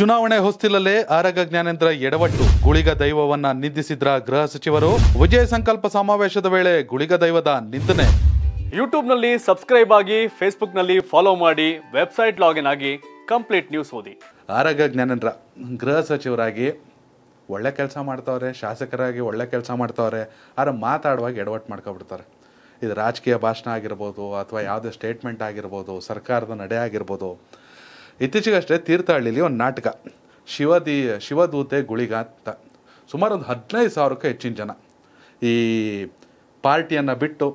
ಚುನಾವಣೆ ಹೊಸ್ತಿಲಲ್ಲೇ ಆರಗ ಜ್ಞಾನೇಂದ್ರ ಎಡವಟ್ಟು ಗುಳಿಗ ದೈವವನ್ನ ನಿಂದಿಸಿದ್ರ ಗೃಹ ಸಚಿವರು ವಿಜಯ ಸಂಕಲ್ಪ ಸಮಾವೇಶದ ವೇಳೆ ಗುಳಿಗ ದೈವದ ನಿಂದನೆ ಯೂಟ್ಯೂಬ್ನಲ್ಲಿ ಸಬ್ಸ್ಕ್ರೈಬ್ ಆಗಿ ಫೇಸ್ಬುಕ್ನಲ್ಲಿ ಫಾಲೋ ಮಾಡಿ ವೆಬ್ಸೈಟ್ ಲಾಗಿನ್ ಆಗಿ ಕಂಪ್ಲೀಟ್ ನ್ಯೂಸ್ ಓದಿ ಆರಗ ಜ್ಞಾನೇಂದ್ರ ಗೃಹ ಸಚಿವರಾಗಿ ಒಳ್ಳೆ ಕೆಲಸ ಮಾಡ್ತಾವ್ರೆ ಶಾಸಕರಾಗಿ ಒಳ್ಳೆ ಕೆಲಸ ಮಾಡ್ತಾವ್ರೆ ಆದ್ರೆ ಮಾತಾಡುವಾಗ ಎಡವಟ್ಟು ಮಾಡ್ಕೊಬಿಡ್ತಾರೆ ಇದು ರಾಜಕೀಯ ಭಾಷಣ ಆಗಿರ್ಬೋದು ಅಥವಾ ಯಾವುದೇ ಸ್ಟೇಟ್ಮೆಂಟ್ ಆಗಿರ್ಬೋದು ಸರ್ಕಾರದ ನಡೆ ಆಗಿರ್ಬೋದು ಇತ್ತೀಚೆಗಷ್ಟೇ ತೀರ್ಥಹಳ್ಳಿಲಿ ಒಂದು ನಾಟಕ ಶಿವದಿ ಶಿವದೂತೆ ಗುಳಿಗ ಅಂತ ಸುಮಾರು ಒಂದು ಹದಿನೈದು ಸಾವಿರಕ್ಕೂ ಹೆಚ್ಚಿನ ಜನ ಈ ಪಾರ್ಟಿಯನ್ನು ಬಿಟ್ಟು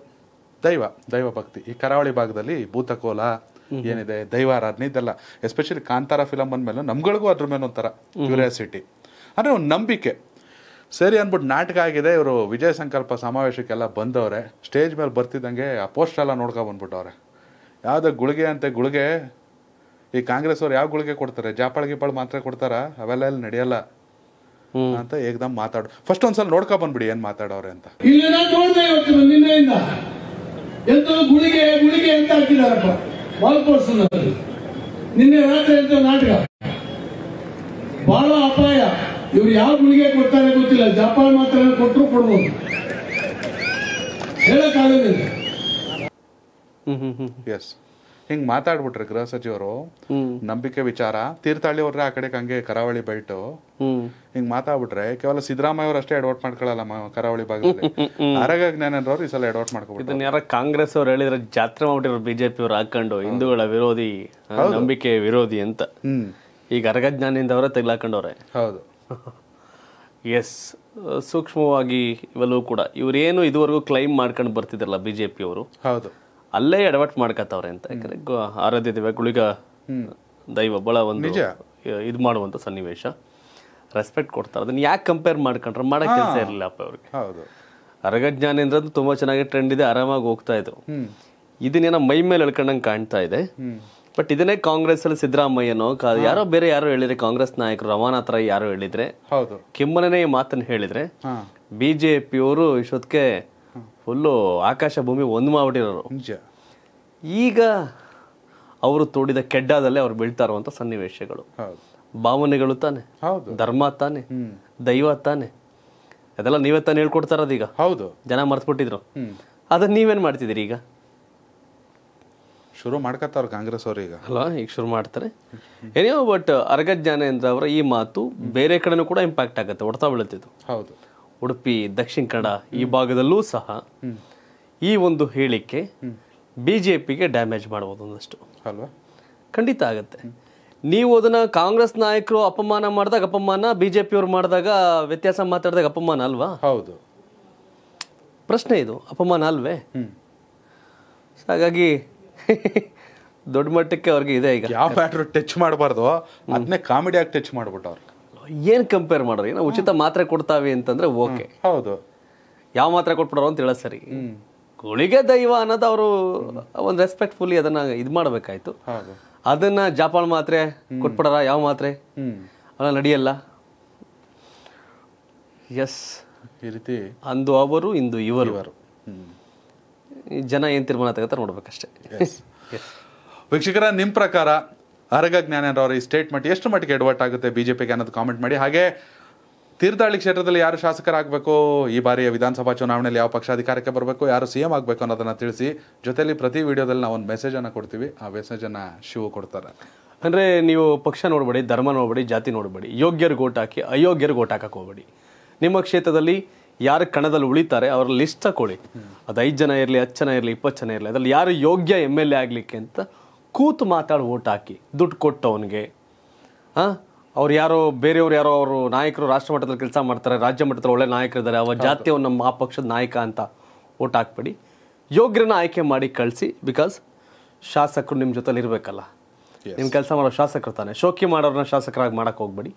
ದೈವ ದೈವ ಭಕ್ತಿ ಈ ಕರಾವಳಿ ಭಾಗದಲ್ಲಿ ಭೂತಕೋಲ ಏನಿದೆ ದೈವಾರಾಧನೆ ಇದೆಲ್ಲ ಎಸ್ಪೆಷಲಿ ಕಾಂತಾರ ಫಿಲಮ್ ಮೇಲೆ ನಮ್ಗಳಿಗೂ ಅದ್ರ ಮೇಲೆ ಒಂಥರ ಕ್ಯೂರಿಯಾಸಿಟಿ ಅಂದರೆ ಒಂದು ನಂಬಿಕೆ ಸರಿ ಅಂದ್ಬಿಟ್ಟು ನಾಟಕ ಆಗಿದೆ ಇವರು ವಿಜಯ ಸಂಕಲ್ಪ ಸಮಾವೇಶಕ್ಕೆಲ್ಲ ಬಂದವ್ರೆ ಸ್ಟೇಜ್ ಮೇಲೆ ಬರ್ತಿದ್ದಂಗೆ ಆ ಪೋಸ್ಟರ್ ಎಲ್ಲ ನೋಡ್ಕೊ ಯಾವುದೇ ಗುಳಿಗೆ ಅಂತೆ ಗುಳಿಗೆ ಈ ಕಾಂಗ್ರೆಸ್ ಅವ್ರು ಯಾವ ಗುಳಿಗೆ ಕೊಡ್ತಾರೆ ಜಾಪಾಳ್ ಗಿಪಾಳ್ ಮಾತ್ರ ಕೊಡ್ತಾರ ಅವೆಲ್ಲ ಎಲ್ಲಿ ನಡೆಯಲ್ಲ ಅಂತ ಏಕದಮ್ ಮಾತಾಡು ಫಸ್ಟ್ ಒಂದ್ಸಲ ನೋಡ್ಕೊ ಬಂದ್ಬಿಡಿ ಏನ್ ಮಾತಾಡೋರೆ ಅಂತ ಅಂತ ನಿನ್ನೆ ರಾತ್ರಿ ಅಂತ ನಾಟಕ ಬಹಳ ಅಪಾಯ ಇವ್ರು ಯಾವ ಗುಳಿಗೆ ಕೊಡ್ತಾರೆ ಗೊತ್ತಿಲ್ಲ ಜಾಪಾಳ್ ಮಾತ್ರ ಕೊಟ್ಟರು ಕೊಡ್ಬೋದು ಹ್ಮ್ ಎಸ್ ಹಿಂಗ್ ಮಾತಾಡ್ಬಿಟ್ರೆ ಗೃಹ ಸಚಿವರು ನಂಬಿಕೆ ವಿಚಾರ ತೀರ್ಥಹಳ್ಳಿ ಅವ್ರೆ ಆ ಕಡೆ ಹಂಗೆ ಕರಾವಳಿ ಬೈಟು ಹಿಂಗ್ ಮಾತಾಡ್ಬಿಟ್ರೆ ಕೇವಲ ಸಿದ್ದರಾಮಯ್ಯ ಅವರಷ್ಟೇ ಅಷ್ಟೇ ಎಡವಟ್ ಮಾಡ್ಕೊಳ್ಳಲ್ಲ ಕರಾವಳಿ ಭಾಗದಲ್ಲಿ ಅರಗ ಜ್ಞಾನವ್ರು ಈ ಸಲ ಎಡವಟ್ ಮಾಡ್ಕೊಬಿಟ್ಟು ಯಾರ ಕಾಂಗ್ರೆಸ್ ಅವ್ರು ಹೇಳಿದ್ರೆ ಜಾತ್ರೆ ಮಾಡಿರೋ ಬಿಜೆಪಿ ಅವ್ರು ಹಾಕೊಂಡು ಹಿಂದೂಗಳ ವಿರೋಧಿ ನಂಬಿಕೆ ವಿರೋಧಿ ಅಂತ ಈಗ ಅರಗ ಜ್ಞಾನಿಯಿಂದ ಅವರ ತೆಗ್ಲಾಕೊಂಡವ್ರೆ ಹೌದು ಎಸ್ ಸೂಕ್ಷ್ಮವಾಗಿ ಇವೆಲ್ಲವೂ ಕೂಡ ಇವರೇನು ಇದುವರೆಗೂ ಕ್ಲೈಮ್ ಮಾಡ್ಕೊಂಡು ಬರ್ತಿದ್ರಲ್ಲ ಬಿಜೆಪಿ ಅವರು ಹೌದು ಅಲ್ಲೇ ಎಡವಟ್ ಮಾಡ್ಕತ್ತವ್ರೆ ಅಂತ ಯಾಕಂದ್ರೆ ಆರಾಧ್ಯ ದೇವ ಗುಳಿಗ ದೈವ ಬಹಳ ಒಂದು ಇದು ಮಾಡುವಂತ ಸನ್ನಿವೇಶ ರೆಸ್ಪೆಕ್ಟ್ ಕೊಡ್ತಾರೆ ಅದನ್ನ ಯಾಕೆ ಕಂಪೇರ್ ಮಾಡ್ಕೊಂಡ್ರೆ ಮಾಡಕ್ ಕೆಲಸ ಇರಲಿಲ್ಲ ಅಪ್ಪ ಅವ್ರಿಗೆ ಅರಗ ತುಂಬಾ ಚೆನ್ನಾಗಿ ಟ್ರೆಂಡ್ ಇದೆ ಆರಾಮಾಗಿ ಹೋಗ್ತಾ ಇದ್ರು ಇದನ್ನೇನೋ ಮೈ ಮೇಲೆ ಎಳ್ಕೊಂಡಂಗೆ ಕಾಣ್ತಾ ಇದೆ ಬಟ್ ಇದನ್ನೇ ಕಾಂಗ್ರೆಸ್ ಅಲ್ಲಿ ಸಿದ್ದರಾಮಯ್ಯನೋ ಯಾರೋ ಬೇರೆ ಯಾರೋ ಹೇಳಿದ್ರೆ ಕಾಂಗ್ರೆಸ್ ನಾಯಕರು ರಮಾನಾಥ್ ಹತ್ರ ಯಾರೋ ಹೇಳಿದ್ರೆ ಕೆಮ್ಮನೇ ಈ ಮಾತನ್ನು ಹೇಳಿದ್ರೆ ಬಿಜೆಪಿಯವರು ಇಷ್ಟೊತ್ತಿಗೆ ಫುಲ್ಲು ಆಕಾಶ ಭೂಮಿ ಒಂದು ಮಾಡಿರೋರು ಈಗ ಅವರು ತೋಡಿದ ಕೆಡ್ಡಾದಲ್ಲೇ ಅವ್ರು ಬೀಳ್ತಾ ಅಂತ ಸನ್ನಿವೇಶಗಳು ಭಾವನೆಗಳು ತಾನೆ ಧರ್ಮ ತಾನೆ ದೈವ ತಾನೆ ಅದೆಲ್ಲ ನೀವೇ ತಾನೇ ಹೇಳ್ಕೊಡ್ತಾ ಈಗ ಹೌದು ಜನ ಮರ್ತ್ಬಿಟ್ಟಿದ್ರು ಅದನ್ನ ನೀವೇನ್ ಮಾಡ್ತಿದ್ದೀರಿ ಈಗ ಶುರು ಮಾಡ್ಕೋತಾರ ಕಾಂಗ್ರೆಸ್ ಅವರು ಈಗ ಅಲ್ಲ ಈಗ ಶುರು ಮಾಡ್ತಾರೆ ಏನೋ ಬಟ್ ಅರ್ಗ ಜ್ಞಾನೇಂದ್ರ ಅವರ ಈ ಮಾತು ಬೇರೆ ಕಡೆನೂ ಕೂಡ ಇಂಪ್ಯಾಕ್ಟ್ ಆಗುತ್ತೆ ಹೊಡ್ತಾ ಬೀಳುತ್ತಿದ್ದು ಹೌದು ಉಡುಪಿ ದಕ್ಷಿಣ ಕನ್ನಡ ಈ ಭಾಗದಲ್ಲೂ ಸಹ ಈ ಒಂದು ಹೇಳಿಕೆ ಬಿ ಜೆ ಪಿಗೆ ಡ್ಯಾಮೇಜ್ ಮಾಡ್ಬೋದು ಒಂದಷ್ಟು ಅಲ್ವಾ ಖಂಡಿತ ಆಗುತ್ತೆ ನೀವು ಅದನ್ನ ಕಾಂಗ್ರೆಸ್ ನಾಯಕರು ಅಪಮಾನ ಮಾಡಿದಾಗ ಅಪಮಾನ ಬಿಜೆಪಿ ಜೆ ಮಾಡಿದಾಗ ವ್ಯತ್ಯಾಸ ಮಾತಾಡಿದಾಗ ಅಪಮಾನ ಅಲ್ವಾ ಹೌದು ಪ್ರಶ್ನೆ ಇದು ಅಪಮಾನ ಅಲ್ವೇ ಹಾಗಾಗಿ ದೊಡ್ಡ ಮಟ್ಟಕ್ಕೆ ಅವ್ರಿಗೆ ಇದೆ ಈಗ ಯಾವ ಟಚ್ ಮಾಡಬಾರ್ದು ಅದನ್ನೇ ಕಾಮಿಡಿಯಾಗಿ ಟಚ್ ಮಾಡ್ಬಿಟ್ಟು ಅವ್ರಿಗೆ ಏನು ಕಂಪೇರ್ ಮಾಡೋರು ಏನೋ ಉಚಿತ ಮಾತ್ರೆ ಕೊಡ್ತಾವೆ ಅಂತಂದ್ರೆ ಓಕೆ ಹೌದು ಯಾವ ಮಾತ್ರೆ ಕೊಟ್ಬಿಡೋರು ಅಂತ ಹೇಳೋ ಸರಿ ಗುಳಿಗೆ ದೈವ ಅನ್ನೋದು ಅವರು ಒಂದು ರೆಸ್ಪೆಕ್ಟ್ಫುಲ್ಲಿ ಅದನ್ನ ಇದು ಮಾಡಬೇಕಾಯ್ತು ಅದನ್ನ ಜಾಪಾಳ ಮಾತ್ರೆ ಕೊಟ್ಬಿಡಾರ ಯಾವ ಮಾತ್ರೆ ಅಲ್ಲ ನಡೆಯಲ್ಲ ಎಸ್ ಈ ರೀತಿ ಅಂದು ಅವರು ಇಂದು ಇವರು ಜನ ಏನು ತೀರ್ಮಾನ ತಗೋತಾರೆ ನೋಡ್ಬೇಕಷ್ಟೇ ವೀಕ್ಷಕರ ನಿಮ್ಮ ಪ್ರಕಾರ ಅರಗ ಜ್ಞಾನರವರ ಈ ಸ್ಟೇಟ್ಮೆಂಟ್ ಎಷ್ಟು ಮಟ್ಟಿಗೆ ಎಡವಟ್ ಆಗುತ್ತೆ ಬಿಜೆಪಿಗೆ ಅನ್ನೋದು ಕಾಮೆಂಟ್ ಮಾಡಿ ಹಾಗೆ ತೀರ್ಥಹಳ್ಳಿ ಕ್ಷೇತ್ರದಲ್ಲಿ ಯಾರು ಶಾಸಕರಾಗಬೇಕು ಈ ಬಾರಿಯ ವಿಧಾನಸಭಾ ಚುನಾವಣೆಯಲ್ಲಿ ಯಾವ ಪಕ್ಷ ಅಧಿಕಾರಕ್ಕೆ ಬರಬೇಕು ಯಾರು ಸಿ ಎಂ ಆಗಬೇಕು ಅನ್ನೋದನ್ನು ತಿಳಿಸಿ ಜೊತೆಯಲ್ಲಿ ಪ್ರತಿ ವಿಡಿಯೋದಲ್ಲಿ ನಾವು ಒಂದು ಮೆಸೇಜನ್ನು ಕೊಡ್ತೀವಿ ಆ ಮೆಸೇಜನ್ನು ಶಿವು ಕೊಡ್ತಾರೆ ಅಂದರೆ ನೀವು ಪಕ್ಷ ನೋಡಬೇಡಿ ಧರ್ಮ ನೋಡಬೇಡಿ ಜಾತಿ ನೋಡಬೇಡಿ ಯೋಗ್ಯರು ಗೋಟ್ ಹಾಕಿ ಅಯೋಗ್ಯರು ಓಟ್ ಹಾಕಕ್ಕೆ ಹೋಗಬೇಡಿ ನಿಮ್ಮ ಕ್ಷೇತ್ರದಲ್ಲಿ ಯಾರು ಕಣದಲ್ಲಿ ಉಳಿತಾರೆ ಅವರ ಲಿಸ್ಟ್ ತಗೊಳ್ಳಿ ಅದು ಐದು ಜನ ಇರಲಿ ಹತ್ತು ಜನ ಇರಲಿ ಇಪ್ಪತ್ತು ಜನ ಇರಲಿ ಅದರಲ್ಲಿ ಯಾರು ಯೋಗ್ಯ ಎಮ್ ಎಲ್ ಎ ಆಗಲಿಕ್ಕೆ ಅಂತ ಕೂತು ಮಾತಾಡಿ ಓಟ್ ಹಾಕಿ ದುಡ್ಡು ಅವನಿಗೆ ಹಾಂ ಅವ್ರು ಯಾರೋ ಬೇರೆಯವ್ರು ಯಾರೋ ಅವರು ನಾಯಕರು ರಾಷ್ಟ್ರ ಮಟ್ಟದಲ್ಲಿ ಕೆಲಸ ಮಾಡ್ತಾರೆ ರಾಜ್ಯ ಮಟ್ಟದಲ್ಲಿ ಒಳ್ಳೆ ನಾಯಕರಿದ್ದಾರೆ ಅವ ಜಾತಿಯವ್ರು ನಮ್ಮ ಆ ಪಕ್ಷದ ನಾಯಕ ಅಂತ ಓಟ್ ಹಾಕ್ಬೇಡಿ ಯೋಗ್ಯರನ್ನ ಆಯ್ಕೆ ಮಾಡಿ ಕಳಿಸಿ ಬಿಕಾಸ್ ಶಾಸಕರು ನಿಮ್ಮ ಜೊತೆಲಿ ಇರಬೇಕಲ್ಲ ನಿಮ್ಮ ಕೆಲಸ ಮಾಡೋ ಶಾಸಕರು ತಾನೆ ಶೋಕಿ ಮಾಡೋರನ್ನ ಶಾಸಕರಾಗಿ ಮಾಡೋಕೆ ಹೋಗ್ಬೇಡಿ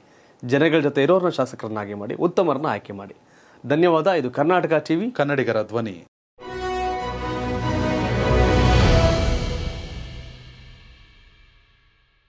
ಜನಗಳ ಜೊತೆ ಇರೋರನ್ನ ಶಾಸಕರನ್ನಾಗಿ ಮಾಡಿ ಉತ್ತಮರನ್ನ ಆಯ್ಕೆ ಮಾಡಿ ಧನ್ಯವಾದ ಇದು ಕರ್ನಾಟಕ ಟಿವಿ ಕನ್ನಡಿಗರ ಧ್ವನಿ